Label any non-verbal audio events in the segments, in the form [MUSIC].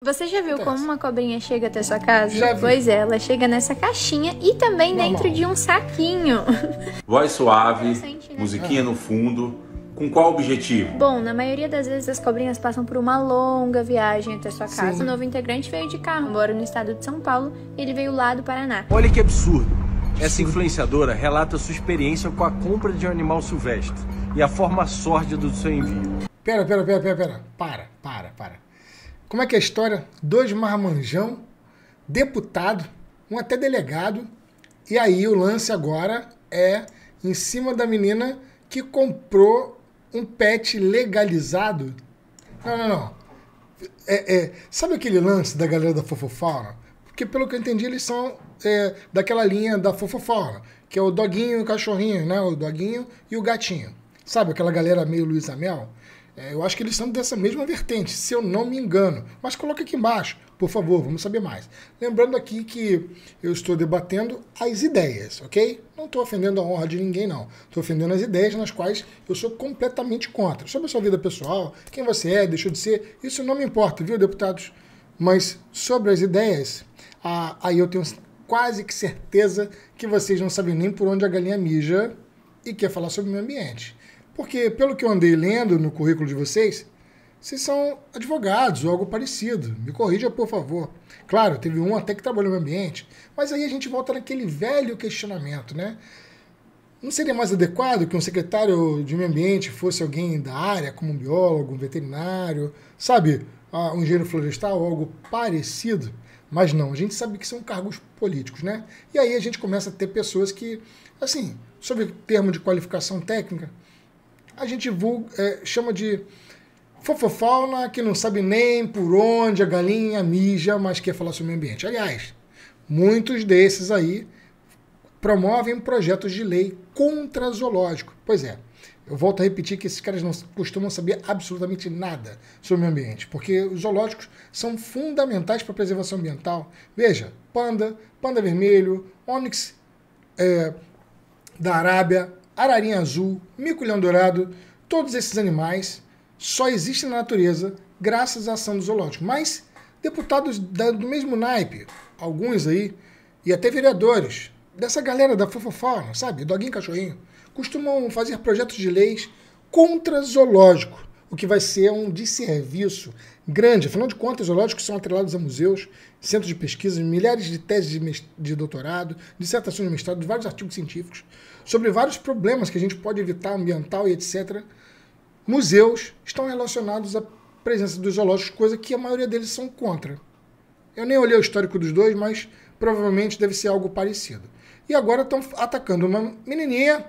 Você já viu como uma cobrinha chega até sua casa? Já vi. Pois é, ela chega nessa caixinha e também Normal. dentro de um saquinho. [LAUGHS] Voz suave, né? musiquinha no fundo. Com qual objetivo? Bom, na maioria das vezes as cobrinhas passam por uma longa viagem até sua casa. Sim. O novo integrante veio de carro, mora no estado de São Paulo e ele veio lá do Paraná. Olha que absurdo! Essa influenciadora relata sua experiência com a compra de um animal silvestre e a forma sórdida do seu envio. Pera, pera, pera, pera, pera. Para, para, para. Como é que é a história? Dois marmanjão, deputado, um até delegado. E aí o lance agora é em cima da menina que comprou um pet legalizado. Não, não, não. É, é, sabe aquele lance da galera da Fofofauna? Porque pelo que eu entendi, eles são é, daquela linha da Fofofauna, que é o doguinho e o cachorrinho, né? O doguinho e o gatinho. Sabe aquela galera meio Luiz Amel? É, eu acho que eles são dessa mesma vertente, se eu não me engano. Mas coloca aqui embaixo, por favor, vamos saber mais. Lembrando aqui que eu estou debatendo as ideias, ok? Não estou ofendendo a honra de ninguém, não. Estou ofendendo as ideias nas quais eu sou completamente contra. Sobre a sua vida pessoal, quem você é, deixou de ser, isso não me importa, viu, deputados? Mas sobre as ideias, ah, aí eu tenho quase que certeza que vocês não sabem nem por onde a galinha mija e quer falar sobre o meio ambiente. Porque, pelo que eu andei lendo no currículo de vocês, vocês são advogados ou algo parecido. Me corrija, por favor. Claro, teve um até que trabalhou no ambiente, mas aí a gente volta naquele velho questionamento, né? Não seria mais adequado que um secretário de meio ambiente fosse alguém da área, como um biólogo, um veterinário, sabe, ah, um engenheiro florestal, ou algo parecido? Mas não, a gente sabe que são cargos políticos, né? E aí a gente começa a ter pessoas que, assim, sob o termo de qualificação técnica, a gente vulga, é, chama de fofofauna que não sabe nem por onde a galinha mija, mas quer falar sobre o meio ambiente. Aliás, muitos desses aí promovem projetos de lei contra zoológico. Pois é, eu volto a repetir que esses caras não costumam saber absolutamente nada sobre o meio ambiente, porque os zoológicos são fundamentais para a preservação ambiental. Veja, panda, panda vermelho, ônix é, da Arábia, ararinha azul, mico-leão dourado, todos esses animais só existem na natureza graças à ação do zoológico. Mas deputados do mesmo naipe, alguns aí, e até vereadores, dessa galera da fofofauna, sabe? Doguinho cachorrinho, costumam fazer projetos de leis contra zoológico o que vai ser um desserviço grande. Afinal de contas, zoológicos são atrelados a museus, centros de pesquisa, milhares de teses de, de doutorado, dissertações de mestrado, vários artigos científicos sobre vários problemas que a gente pode evitar, ambiental e etc. Museus estão relacionados à presença dos zoológicos, coisa que a maioria deles são contra. Eu nem olhei o histórico dos dois, mas provavelmente deve ser algo parecido. E agora estão atacando uma menininha,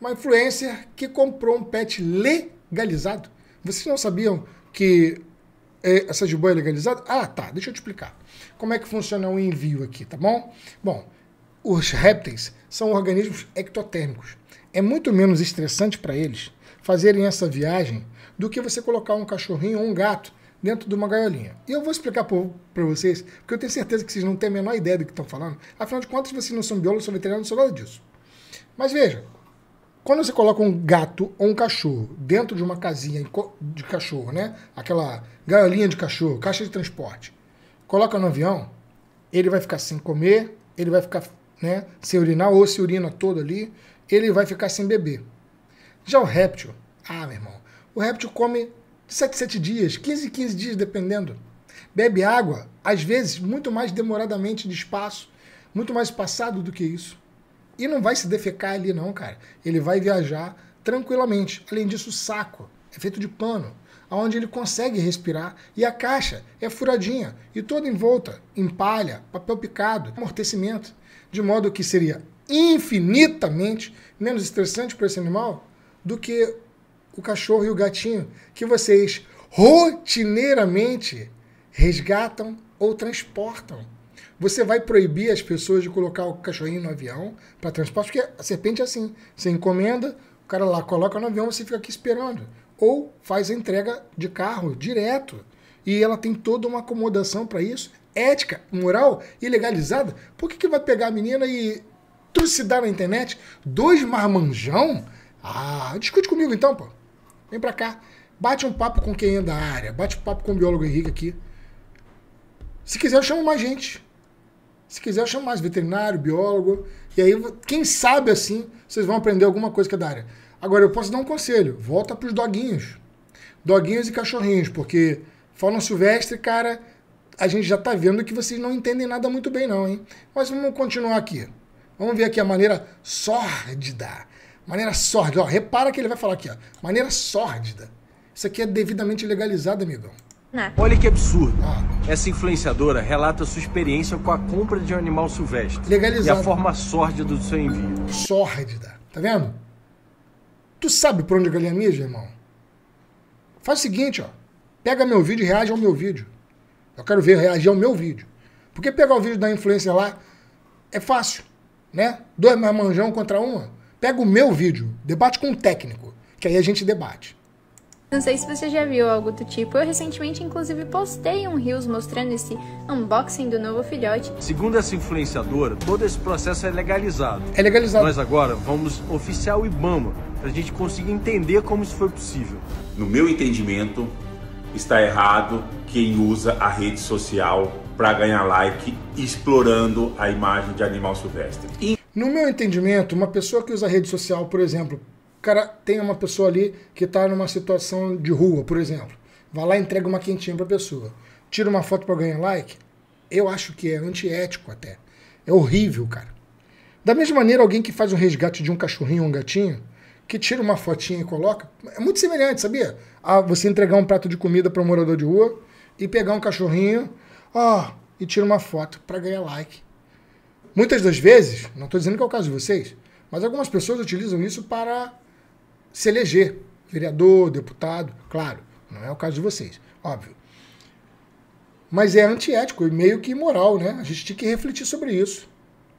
uma influencer que comprou um pet legal legalizado? Vocês não sabiam que é, essa jiboia é legalizada? Ah, tá, deixa eu te explicar. Como é que funciona o envio aqui, tá bom? Bom, os répteis são organismos ectotérmicos. É muito menos estressante para eles fazerem essa viagem do que você colocar um cachorrinho ou um gato dentro de uma gaiolinha. E eu vou explicar para vocês, porque eu tenho certeza que vocês não têm a menor ideia do que estão falando. Afinal de contas, vocês não são biólogos, são veterinários, não são nada disso. Mas veja, quando você coloca um gato ou um cachorro dentro de uma casinha de cachorro, né? Aquela gaiolinha de cachorro, caixa de transporte, coloca no avião, ele vai ficar sem comer, ele vai ficar né, sem urinar ou se urina todo ali, ele vai ficar sem beber. Já o réptil, ah, meu irmão, o réptil come 7, 7 dias, 15, 15 dias, dependendo. Bebe água, às vezes, muito mais demoradamente de espaço, muito mais passado do que isso. E não vai se defecar ali, não, cara. Ele vai viajar tranquilamente. Além disso, o saco é feito de pano, aonde ele consegue respirar. E a caixa é furadinha e toda envolta em palha, papel picado, amortecimento. De modo que seria infinitamente menos estressante para esse animal do que o cachorro e o gatinho que vocês rotineiramente resgatam ou transportam. Você vai proibir as pessoas de colocar o cachorrinho no avião para transporte, porque a serpente é assim. Você encomenda, o cara lá coloca no avião, você fica aqui esperando. Ou faz a entrega de carro direto. E ela tem toda uma acomodação para isso, ética, moral e legalizada. Por que, que vai pegar a menina e trucidar na internet dois marmanjão? Ah, discute comigo então, pô. Vem pra cá. Bate um papo com quem é da área. Bate um papo com o biólogo Henrique aqui. Se quiser, eu chamo mais gente. Se quiser, eu chamo mais veterinário, biólogo. E aí, quem sabe assim, vocês vão aprender alguma coisa que é da área. Agora, eu posso dar um conselho: volta para os doguinhos. Doguinhos e cachorrinhos, porque fauna silvestre, cara, a gente já está vendo que vocês não entendem nada muito bem, não, hein? Mas vamos continuar aqui. Vamos ver aqui a maneira sórdida. Maneira sórdida. Ó, repara que ele vai falar aqui, ó. Maneira sórdida. Isso aqui é devidamente legalizado, amigão. É. Olha que absurdo. Essa influenciadora relata sua experiência com a compra de um animal silvestre. Legalizado. E a forma sórdida do seu envio. Sórdida. Tá vendo? Tu sabe por onde a galinha mija, irmão? Faz o seguinte, ó. Pega meu vídeo e reage ao meu vídeo. Eu quero ver reagir ao meu vídeo. Porque pegar o vídeo da influencer lá é fácil, né? Dois manjão contra uma. Pega o meu vídeo, debate com o um técnico, que aí a gente debate. Não sei se você já viu algo do tipo, eu recentemente inclusive postei um Reels mostrando esse unboxing do novo filhote. Segundo essa influenciadora, todo esse processo é legalizado. É legalizado. Nós agora vamos oficial IBAMA, para a gente conseguir entender como isso foi possível. No meu entendimento, está errado quem usa a rede social para ganhar like explorando a imagem de animal silvestre. No meu entendimento, uma pessoa que usa a rede social, por exemplo, cara tem uma pessoa ali que está numa situação de rua, por exemplo. Vai lá e entrega uma quentinha para a pessoa. Tira uma foto para ganhar like. Eu acho que é antiético até. É horrível, cara. Da mesma maneira, alguém que faz um resgate de um cachorrinho ou um gatinho, que tira uma fotinha e coloca, é muito semelhante, sabia? A você entregar um prato de comida para um morador de rua e pegar um cachorrinho, ó, e tira uma foto para ganhar like. Muitas das vezes, não estou dizendo que é o caso de vocês, mas algumas pessoas utilizam isso para se eleger vereador, deputado, claro, não é o caso de vocês, óbvio. Mas é antiético e meio que imoral, né? A gente tem que refletir sobre isso.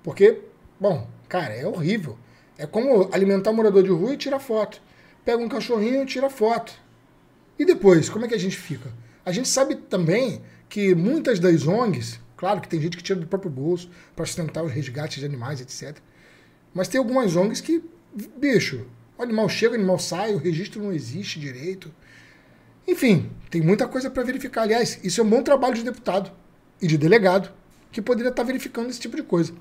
Porque, bom, cara, é horrível. É como alimentar um morador de rua e tirar foto. Pega um cachorrinho e tira foto. E depois, como é que a gente fica? A gente sabe também que muitas das ONGs, claro que tem gente que tira do próprio bolso para sustentar os resgates de animais, etc. Mas tem algumas ONGs que, bicho, o animal chega, o animal sai, o registro não existe direito. Enfim, tem muita coisa para verificar. Aliás, isso é um bom trabalho de deputado e de delegado que poderia estar tá verificando esse tipo de coisa.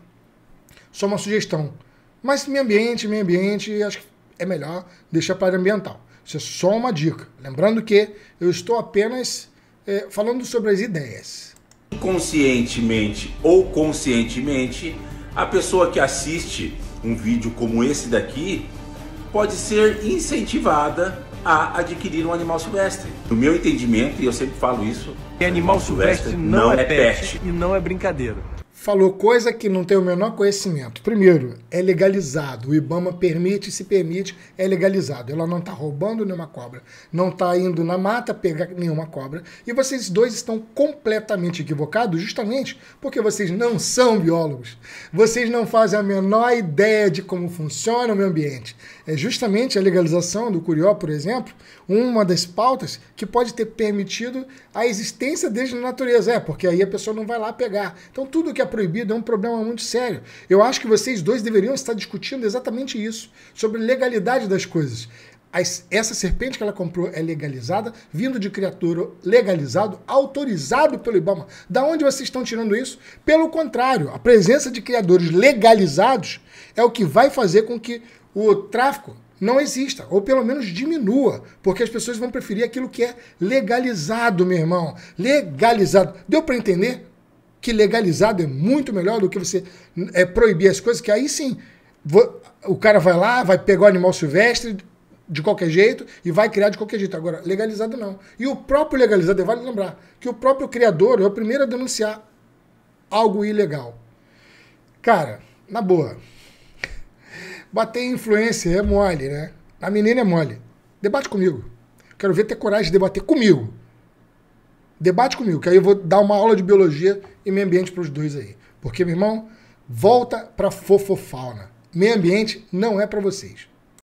Só uma sugestão. Mas meio ambiente, meio ambiente, acho que é melhor deixar para a área ambiental. Isso é só uma dica. Lembrando que eu estou apenas é, falando sobre as ideias. Inconscientemente ou conscientemente, a pessoa que assiste um vídeo como esse daqui pode ser incentivada a adquirir um animal silvestre. No meu entendimento, e eu sempre falo isso, animal, animal silvestre, silvestre não, é, é peste e não é brincadeira falou coisa que não tem o menor conhecimento. Primeiro, é legalizado. O Ibama permite, se permite, é legalizado. Ela não está roubando nenhuma cobra, não está indo na mata pegar nenhuma cobra. E vocês dois estão completamente equivocados, justamente porque vocês não são biólogos. Vocês não fazem a menor ideia de como funciona o meio ambiente. É justamente a legalização do curió, por exemplo, uma das pautas que pode ter permitido a existência desde a natureza. É, porque aí a pessoa não vai lá pegar. Então, tudo que a proibido, é um problema muito sério. Eu acho que vocês dois deveriam estar discutindo exatamente isso, sobre legalidade das coisas. As, essa serpente que ela comprou é legalizada, vindo de criatura legalizado, autorizado pelo Ibama. Da onde vocês estão tirando isso? Pelo contrário, a presença de criadores legalizados é o que vai fazer com que o tráfico não exista, ou pelo menos diminua, porque as pessoas vão preferir aquilo que é legalizado, meu irmão. Legalizado. Deu para entender? que legalizado é muito melhor do que você é, proibir as coisas, que aí sim vou, o cara vai lá, vai pegar o animal silvestre de qualquer jeito e vai criar de qualquer jeito. Agora, legalizado não. E o próprio legalizado, é vale lembrar, que o próprio criador é o primeiro a denunciar algo ilegal. Cara, na boa, bater influência é mole, né? A menina é mole. Debate comigo. Quero ver ter coragem de debater comigo. Debate comigo, que aí eu vou dar uma aula de biologia e meio ambiente para os dois aí. Porque, meu irmão, volta para fofofauna. Meio ambiente não é para vocês.